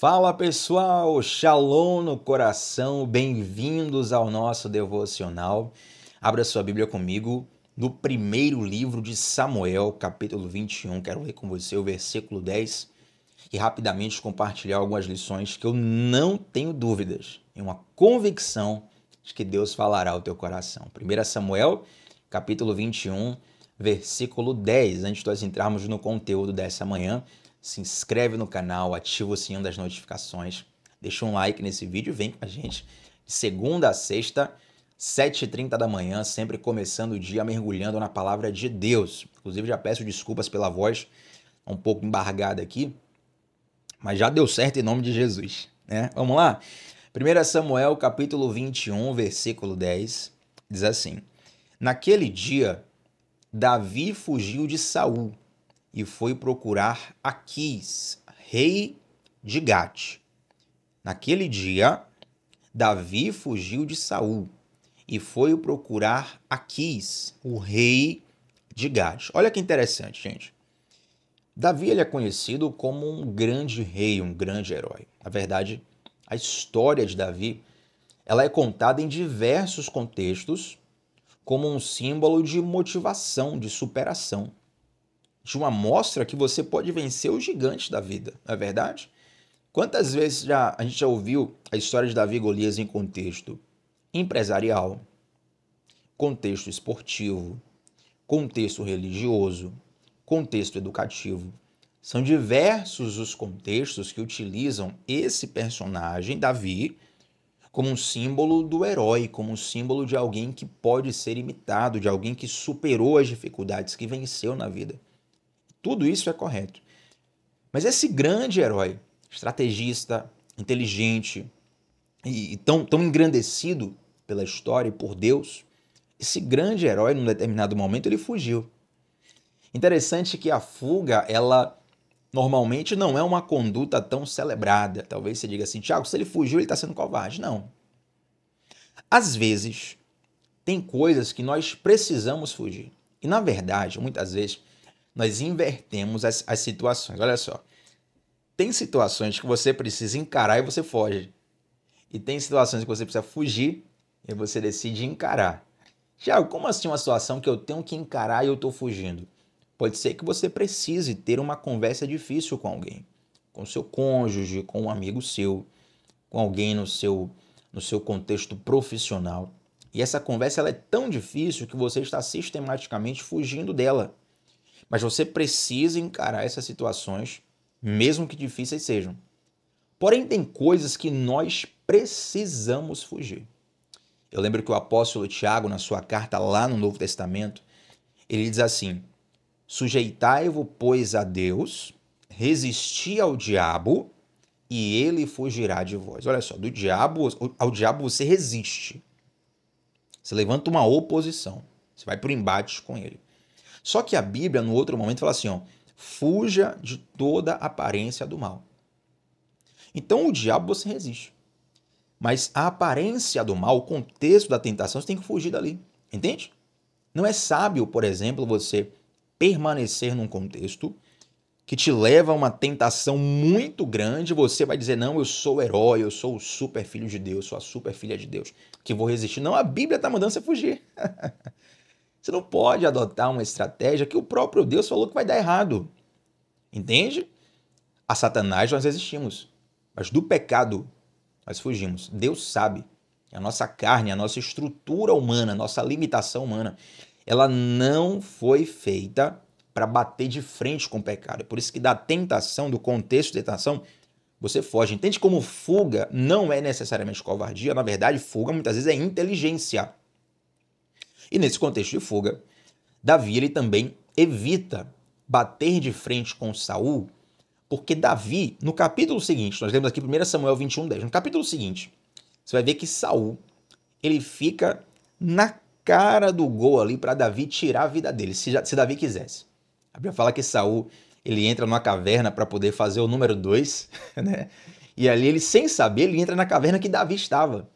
Fala pessoal, Shalom no coração, bem-vindos ao nosso devocional. Abra sua Bíblia comigo no primeiro livro de Samuel, capítulo 21. Quero ler com você o versículo 10 e rapidamente compartilhar algumas lições que eu não tenho dúvidas, é uma convicção de que Deus falará ao teu coração. 1 Samuel, capítulo 21, versículo 10, antes de nós entrarmos no conteúdo dessa manhã se inscreve no canal, ativa o sininho das notificações, deixa um like nesse vídeo e vem com a gente de segunda a sexta, 7h30 da manhã, sempre começando o dia mergulhando na palavra de Deus. Inclusive, já peço desculpas pela voz, um pouco embargada aqui, mas já deu certo em nome de Jesus. Né? Vamos lá? 1 Samuel capítulo 21, versículo 10, diz assim: Naquele dia, Davi fugiu de Saul e foi procurar Aquis, rei de Gate. Naquele dia, Davi fugiu de Saul e foi procurar Aquis, o rei de Gade. Olha que interessante, gente. Davi ele é conhecido como um grande rei, um grande herói. Na verdade, a história de Davi ela é contada em diversos contextos como um símbolo de motivação, de superação de uma amostra que você pode vencer os gigantes da vida, não é verdade? Quantas vezes já, a gente já ouviu a história de Davi Golias em contexto empresarial, contexto esportivo, contexto religioso, contexto educativo. São diversos os contextos que utilizam esse personagem, Davi, como um símbolo do herói, como um símbolo de alguém que pode ser imitado, de alguém que superou as dificuldades, que venceu na vida. Tudo isso é correto. Mas esse grande herói, estrategista, inteligente e, e tão, tão engrandecido pela história e por Deus, esse grande herói, num determinado momento, ele fugiu. Interessante que a fuga, ela normalmente não é uma conduta tão celebrada. Talvez você diga assim, Tiago, se ele fugiu, ele está sendo covarde. Não. Às vezes, tem coisas que nós precisamos fugir. E, na verdade, muitas vezes, nós invertemos as, as situações. Olha só. Tem situações que você precisa encarar e você foge. E tem situações que você precisa fugir e você decide encarar. Tiago, como assim uma situação que eu tenho que encarar e eu estou fugindo? Pode ser que você precise ter uma conversa difícil com alguém, com seu cônjuge, com um amigo seu, com alguém no seu, no seu contexto profissional. E essa conversa ela é tão difícil que você está sistematicamente fugindo dela. Mas você precisa encarar essas situações, mesmo que difíceis sejam. Porém, tem coisas que nós precisamos fugir. Eu lembro que o apóstolo Tiago, na sua carta lá no Novo Testamento, ele diz assim: Sujeitai-vos, pois, a Deus, resisti ao diabo, e ele fugirá de vós. Olha só, do diabo ao diabo você resiste. Você levanta uma oposição, você vai para o embate com ele. Só que a Bíblia, no outro momento, fala assim: ó, fuja de toda aparência do mal. Então o diabo você resiste. Mas a aparência do mal, o contexto da tentação, você tem que fugir dali. Entende? Não é sábio, por exemplo, você permanecer num contexto que te leva a uma tentação muito grande, você vai dizer: Não, eu sou o herói, eu sou o super filho de Deus, sou a super filha de Deus, que vou resistir. Não, a Bíblia está mandando você fugir. Você não pode adotar uma estratégia que o próprio Deus falou que vai dar errado. Entende? A Satanás nós resistimos, mas do pecado nós fugimos. Deus sabe. A nossa carne, a nossa estrutura humana, a nossa limitação humana, ela não foi feita para bater de frente com o pecado. É por isso que da tentação, do contexto de tentação, você foge. Entende como fuga não é necessariamente covardia, na verdade, fuga muitas vezes é inteligência. E nesse contexto de fuga, Davi ele também evita bater de frente com Saul, porque Davi, no capítulo seguinte, nós lemos aqui 1 Samuel 21, 10, no capítulo seguinte, você vai ver que Saul ele fica na cara do gol ali para Davi tirar a vida dele, se, se Davi quisesse. A Bíblia fala que Saul ele entra numa caverna para poder fazer o número 2, né? E ali ele, sem saber, ele entra na caverna que Davi estava.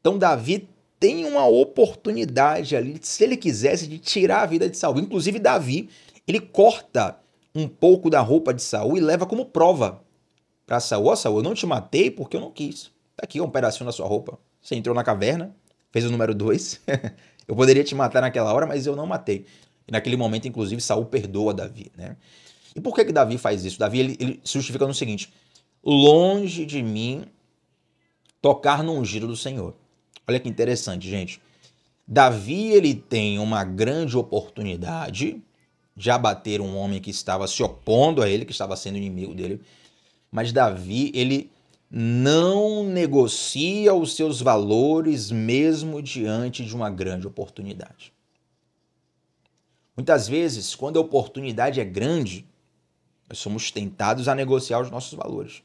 Então Davi tem uma oportunidade ali, se ele quisesse, de tirar a vida de Saul. Inclusive, Davi, ele corta um pouco da roupa de Saul e leva como prova para Saul: Ó, oh, Saul, eu não te matei porque eu não quis. Tá aqui um pedacinho da sua roupa. Você entrou na caverna, fez o número 2. eu poderia te matar naquela hora, mas eu não matei. E naquele momento, inclusive, Saul perdoa Davi, né? E por que, que Davi faz isso? Davi ele, ele se justifica no seguinte: longe de mim tocar no ungido do Senhor. Olha que interessante, gente. Davi ele tem uma grande oportunidade de abater um homem que estava se opondo a ele, que estava sendo inimigo dele. Mas Davi, ele não negocia os seus valores mesmo diante de uma grande oportunidade. Muitas vezes, quando a oportunidade é grande, nós somos tentados a negociar os nossos valores.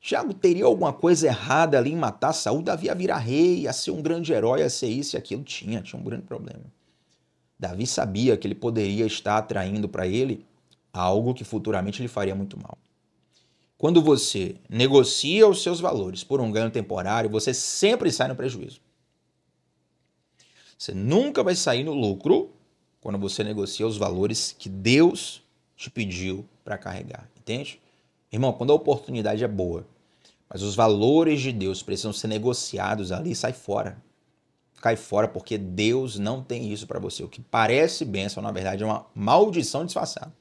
Tiago, teria alguma coisa errada ali em matar Saul? Davi a virar rei, a ser um grande herói, a ser isso e aquilo. Tinha, tinha um grande problema. Davi sabia que ele poderia estar atraindo para ele algo que futuramente lhe faria muito mal. Quando você negocia os seus valores por um ganho temporário, você sempre sai no prejuízo. Você nunca vai sair no lucro quando você negocia os valores que Deus te pediu para carregar, entende? Irmão, quando a oportunidade é boa, mas os valores de Deus precisam ser negociados ali, sai fora. Cai fora, porque Deus não tem isso para você. O que parece bênção, na verdade, é uma maldição disfarçada.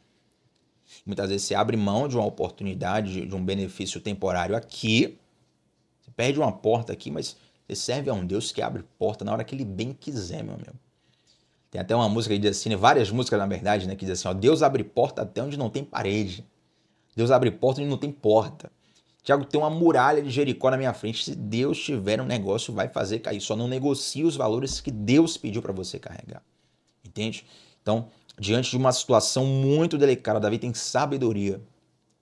Muitas vezes você abre mão de uma oportunidade, de um benefício temporário aqui, você perde uma porta aqui, mas você serve a um Deus que abre porta na hora que ele bem quiser, meu amigo. Tem até uma música que diz assim, várias músicas na verdade, né, que diz assim, ó, Deus abre porta até onde não tem parede. Deus abre porta onde não tem porta. Tiago, tem uma muralha de Jericó na minha frente. Se Deus tiver um negócio, vai fazer cair. Só não negocie os valores que Deus pediu para você carregar. Entende? Então, diante de uma situação muito delicada, Davi tem sabedoria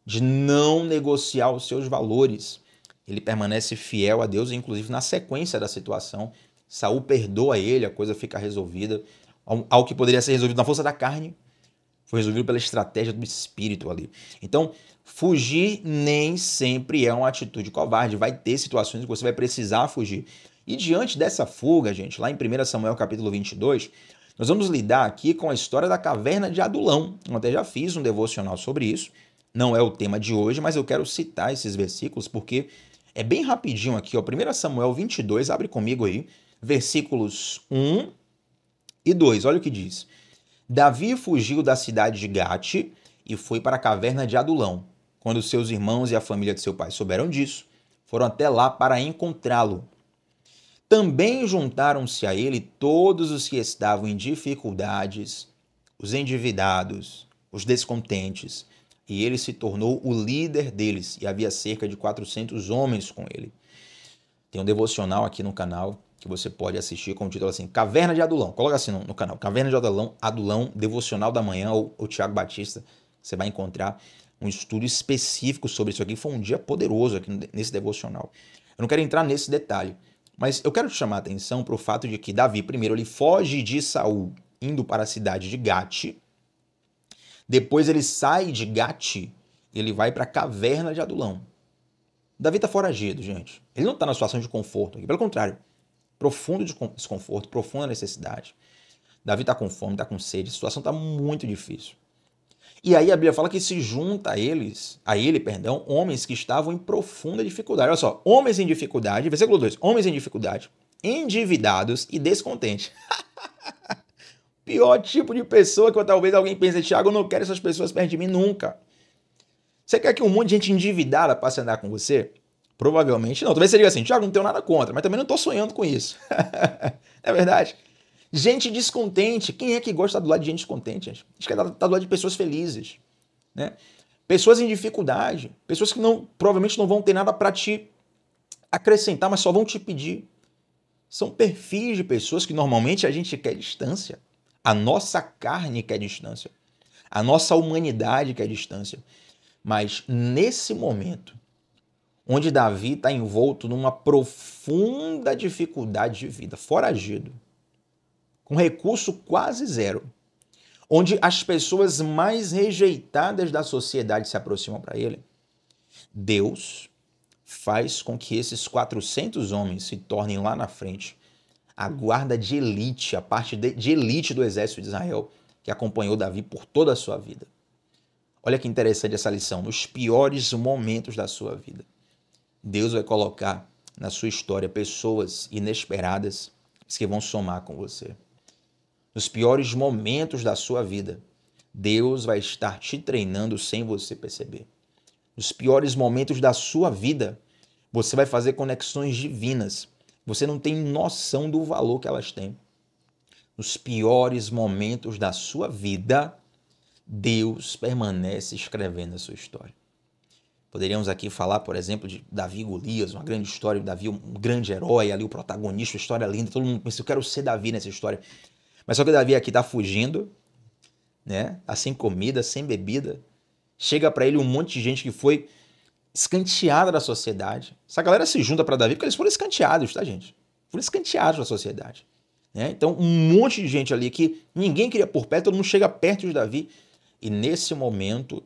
de não negociar os seus valores. Ele permanece fiel a Deus, inclusive na sequência da situação. Saul perdoa ele, a coisa fica resolvida. Algo que poderia ser resolvido na força da carne, foi resolvido pela estratégia do espírito ali. Então, fugir nem sempre é uma atitude covarde. Vai ter situações que você vai precisar fugir. E diante dessa fuga, gente, lá em 1 Samuel capítulo 22, nós vamos lidar aqui com a história da caverna de Adulão. Eu até já fiz um devocional sobre isso. Não é o tema de hoje, mas eu quero citar esses versículos porque é bem rapidinho aqui, ó. 1 Samuel 22, abre comigo aí, versículos 1 e 2. Olha o que diz. Davi fugiu da cidade de Gate e foi para a caverna de Adulão. Quando seus irmãos e a família de seu pai souberam disso, foram até lá para encontrá-lo. Também juntaram-se a ele todos os que estavam em dificuldades, os endividados, os descontentes, e ele se tornou o líder deles, e havia cerca de 400 homens com ele. Tem um devocional aqui no canal que você pode assistir com o título assim, Caverna de Adulão. Coloca assim no, no canal, Caverna de Adulão, Adulão Devocional da Manhã, ou o Tiago Batista. Você vai encontrar um estudo específico sobre isso aqui. Foi um dia poderoso aqui nesse devocional. Eu não quero entrar nesse detalhe, mas eu quero te chamar a atenção para o fato de que Davi, primeiro, ele foge de Saul, indo para a cidade de Gate. Depois ele sai de Gate, ele vai para a caverna de Adulão. Davi está foragido, gente. Ele não está na situação de conforto aqui, pelo contrário profundo desconforto, profunda necessidade. Davi está com fome, está com sede, a situação está muito difícil. E aí a Bíblia fala que se junta a eles, a ele, perdão, homens que estavam em profunda dificuldade. Olha só, homens em dificuldade, versículo 2, homens em dificuldade, endividados e descontentes. Pior tipo de pessoa que talvez alguém pense, Tiago, eu não quero essas pessoas perto de mim nunca. Você quer que um monte de gente endividada passe a andar com você? Provavelmente não. Talvez você diga assim, Tiago, não tenho nada contra, mas também não estou sonhando com isso. é verdade. Gente descontente. Quem é que gosta de estar do lado de gente descontente? A gente quer estar é tá do lado de pessoas felizes. Né? Pessoas em dificuldade. Pessoas que não, provavelmente não vão ter nada para te acrescentar, mas só vão te pedir. São perfis de pessoas que normalmente a gente quer distância. A nossa carne quer distância. A nossa humanidade quer distância. Mas nesse momento, onde Davi está envolto numa profunda dificuldade de vida, foragido, com recurso quase zero, onde as pessoas mais rejeitadas da sociedade se aproximam para ele, Deus faz com que esses 400 homens se tornem lá na frente a guarda de elite, a parte de elite do exército de Israel que acompanhou Davi por toda a sua vida. Olha que interessante essa lição, nos piores momentos da sua vida Deus vai colocar na sua história pessoas inesperadas que vão somar com você. Nos piores momentos da sua vida, Deus vai estar te treinando sem você perceber. Nos piores momentos da sua vida, você vai fazer conexões divinas. Você não tem noção do valor que elas têm. Nos piores momentos da sua vida, Deus permanece escrevendo a sua história. Poderíamos aqui falar, por exemplo, de Davi e Golias, uma grande história, Davi, um grande herói ali, o protagonista, história linda, todo mundo pensa, eu quero ser Davi nessa história. Mas só que Davi aqui está fugindo, né? Tá sem comida, sem bebida. Chega para ele um monte de gente que foi escanteada da sociedade. Essa galera se junta para Davi porque eles foram escanteados, tá, gente? Foram escanteados da sociedade. Né? Então, um monte de gente ali que ninguém queria por perto, todo mundo chega perto de Davi. E nesse momento,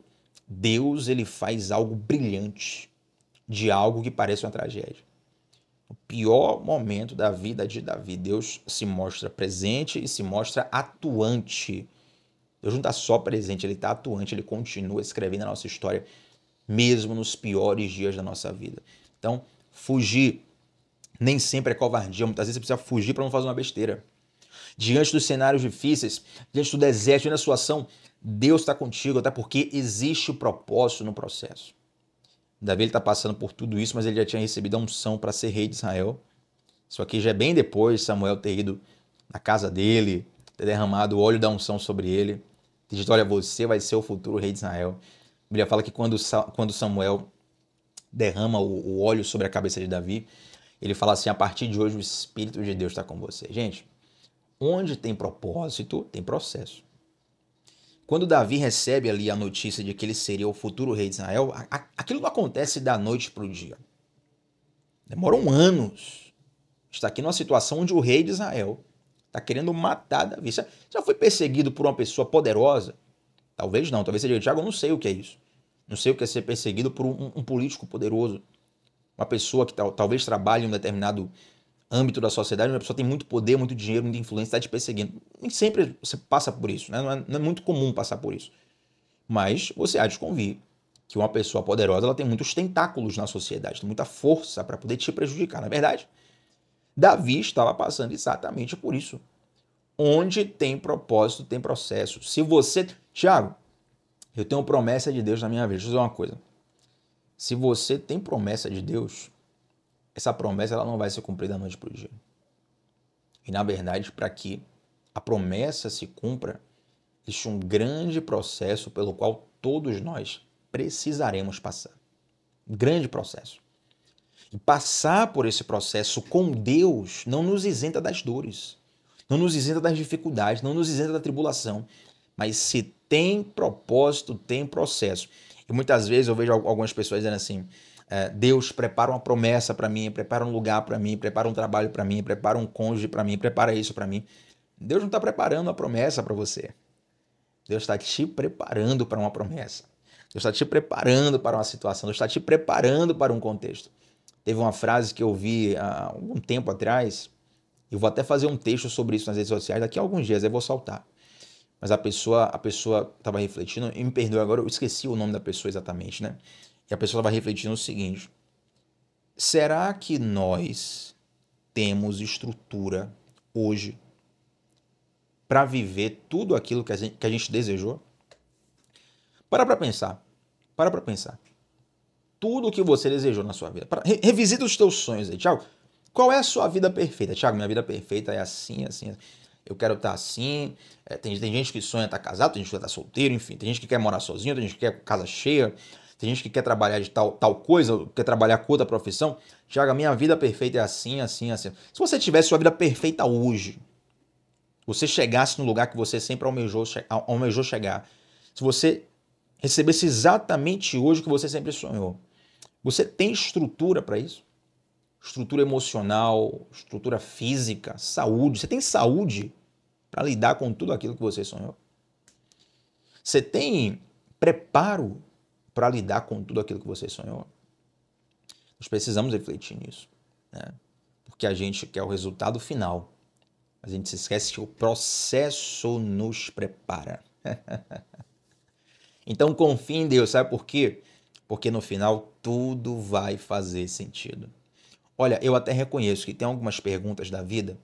Deus ele faz algo brilhante de algo que parece uma tragédia. No pior momento da vida de Davi, Deus se mostra presente e se mostra atuante. Deus não está só presente, ele está atuante, ele continua escrevendo a nossa história, mesmo nos piores dias da nossa vida. Então, fugir nem sempre é covardia, muitas vezes você precisa fugir para não fazer uma besteira. Diante dos cenários difíceis, diante do deserto, diante da situação, Deus está contigo, até porque existe o propósito no processo. Davi está passando por tudo isso, mas ele já tinha recebido a unção para ser rei de Israel. Isso aqui já é bem depois Samuel ter ido na casa dele, ter derramado o óleo da unção sobre ele. Ter dito, olha, você vai ser o futuro rei de Israel. A Bíblia fala que quando, quando Samuel derrama o, o óleo sobre a cabeça de Davi, ele fala assim, a partir de hoje o Espírito de Deus está com você. Gente, Onde tem propósito, tem processo. Quando Davi recebe ali a notícia de que ele seria o futuro rei de Israel, aquilo não acontece da noite para o dia. Demoram anos. Está aqui numa situação onde o rei de Israel está querendo matar Davi. Você já foi perseguido por uma pessoa poderosa? Talvez não, talvez seja diga, Tiago, eu não sei o que é isso. Não sei o que é ser perseguido por um, um político poderoso. Uma pessoa que tal, talvez trabalhe em um determinado âmbito da sociedade, onde a pessoa tem muito poder, muito dinheiro, muita influência, está te perseguindo. Nem sempre você passa por isso, né? não, é, não é muito comum passar por isso. Mas você há de convir que uma pessoa poderosa ela tem muitos tentáculos na sociedade, tem muita força para poder te prejudicar. Na é verdade, Davi estava passando exatamente por isso. Onde tem propósito, tem processo. Se você. Tiago, eu tenho promessa de Deus na minha vida. Deixa eu dizer uma coisa. Se você tem promessa de Deus, essa promessa ela não vai ser cumprida da noite para o dia. E na verdade, para que a promessa se cumpra, existe um grande processo pelo qual todos nós precisaremos passar. Um grande processo. E passar por esse processo com Deus não nos isenta das dores, não nos isenta das dificuldades, não nos isenta da tribulação. Mas se tem propósito, tem processo. E muitas vezes eu vejo algumas pessoas dizendo assim: é, Deus prepara uma promessa para mim, prepara um lugar para mim, prepara um trabalho para mim, prepara um cônjuge para mim, prepara isso para mim. Deus não está preparando a promessa para você. Deus está te preparando para uma promessa. Deus está te preparando para uma situação. Deus está te preparando para um contexto. Teve uma frase que eu vi há ah, algum tempo atrás. Eu vou até fazer um texto sobre isso nas redes sociais daqui a alguns dias. Eu vou saltar. Mas a pessoa, a pessoa estava refletindo. E me perdoe agora, eu esqueci o nome da pessoa exatamente, né? E a pessoa vai refletir no seguinte: será que nós temos estrutura hoje para viver tudo aquilo que a gente, que a gente desejou? Para para pensar. Para para pensar. Tudo o que você desejou na sua vida. Para, re, revisita os teus sonhos aí, Tiago. Qual é a sua vida perfeita? Tiago, minha vida perfeita é assim, assim. assim eu quero estar tá assim. É, tem, tem gente que sonha estar tá casado, tem gente que estar tá solteiro, enfim. Tem gente que quer morar sozinho, tem gente que quer casa cheia. Tem gente que quer trabalhar de tal, tal coisa, quer trabalhar com outra profissão. Tiago, a minha vida perfeita é assim, assim, assim. Se você tivesse sua vida perfeita hoje, você chegasse no lugar que você sempre almejou, almejou chegar, se você recebesse exatamente hoje o que você sempre sonhou, você tem estrutura para isso? Estrutura emocional, estrutura física, saúde. Você tem saúde para lidar com tudo aquilo que você sonhou? Você tem preparo para lidar com tudo aquilo que você sonhou? Nós precisamos refletir nisso, né? porque a gente quer o resultado final, mas a gente se esquece que o processo nos prepara. então confie em Deus, sabe por quê? Porque no final tudo vai fazer sentido. Olha, eu até reconheço que tem algumas perguntas da vida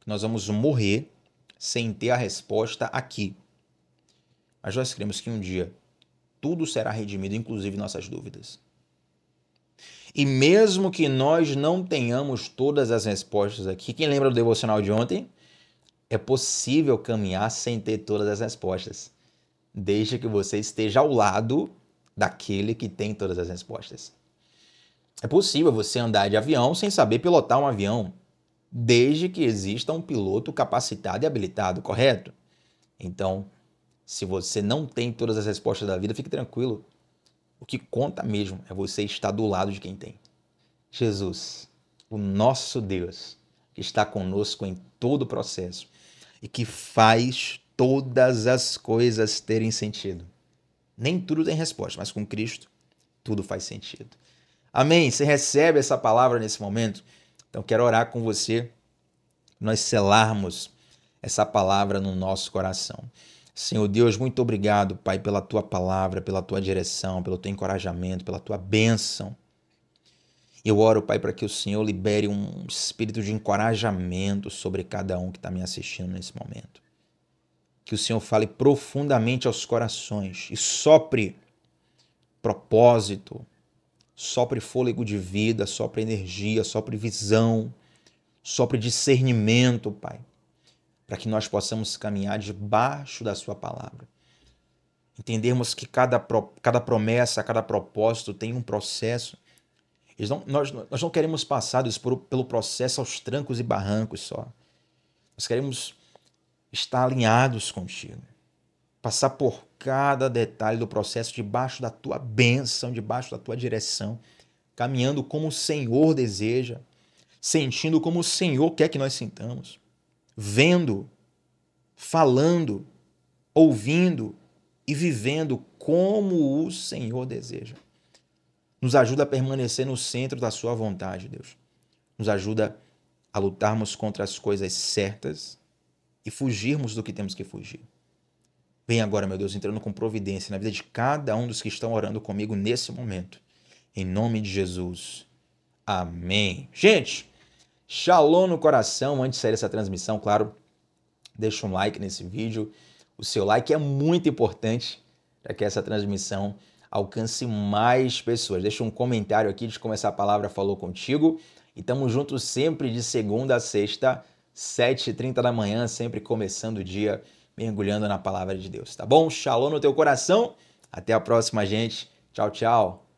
que nós vamos morrer sem ter a resposta aqui. Mas nós cremos que um dia tudo será redimido, inclusive nossas dúvidas. E mesmo que nós não tenhamos todas as respostas aqui, quem lembra do devocional de ontem? É possível caminhar sem ter todas as respostas, desde que você esteja ao lado daquele que tem todas as respostas. É possível você andar de avião sem saber pilotar um avião, desde que exista um piloto capacitado e habilitado, correto? Então, se você não tem todas as respostas da vida, fique tranquilo. O que conta mesmo é você estar do lado de quem tem. Jesus, o nosso Deus, que está conosco em todo o processo e que faz todas as coisas terem sentido. Nem tudo tem resposta, mas com Cristo tudo faz sentido. Amém? Você recebe essa palavra nesse momento? Então quero orar com você, nós selarmos essa palavra no nosso coração. Senhor Deus, muito obrigado, Pai, pela tua palavra, pela tua direção, pelo teu encorajamento, pela tua bênção. Eu oro, Pai, para que o Senhor libere um espírito de encorajamento sobre cada um que está me assistindo nesse momento. Que o Senhor fale profundamente aos corações e sopre propósito, sopre fôlego de vida, sopre energia, sopre visão, sopre discernimento, Pai para que nós possamos caminhar debaixo da Sua palavra. Entendermos que cada, pro, cada promessa, cada propósito tem um processo. Não, nós, nós não queremos passar por, pelo processo aos trancos e barrancos só. Nós queremos estar alinhados contigo. Passar por cada detalhe do processo debaixo da tua bênção, debaixo da tua direção, caminhando como o Senhor deseja, sentindo como o Senhor quer que nós sintamos vendo, falando, ouvindo e vivendo como o Senhor deseja. Nos ajuda a permanecer no centro da Sua vontade, Deus. Nos ajuda a lutarmos contra as coisas certas e fugirmos do que temos que fugir. Vem agora, meu Deus, entrando com providência na vida de cada um dos que estão orando comigo nesse momento. Em nome de Jesus. Amém. Gente. Shalom no coração. Antes de sair essa transmissão, claro, deixa um like nesse vídeo. O seu like é muito importante para que essa transmissão alcance mais pessoas. Deixa um comentário aqui de como essa palavra falou contigo. E tamo junto sempre de segunda a sexta, 7h30 da manhã, sempre começando o dia mergulhando na palavra de Deus, tá bom? Shalom no teu coração. Até a próxima, gente. Tchau, tchau.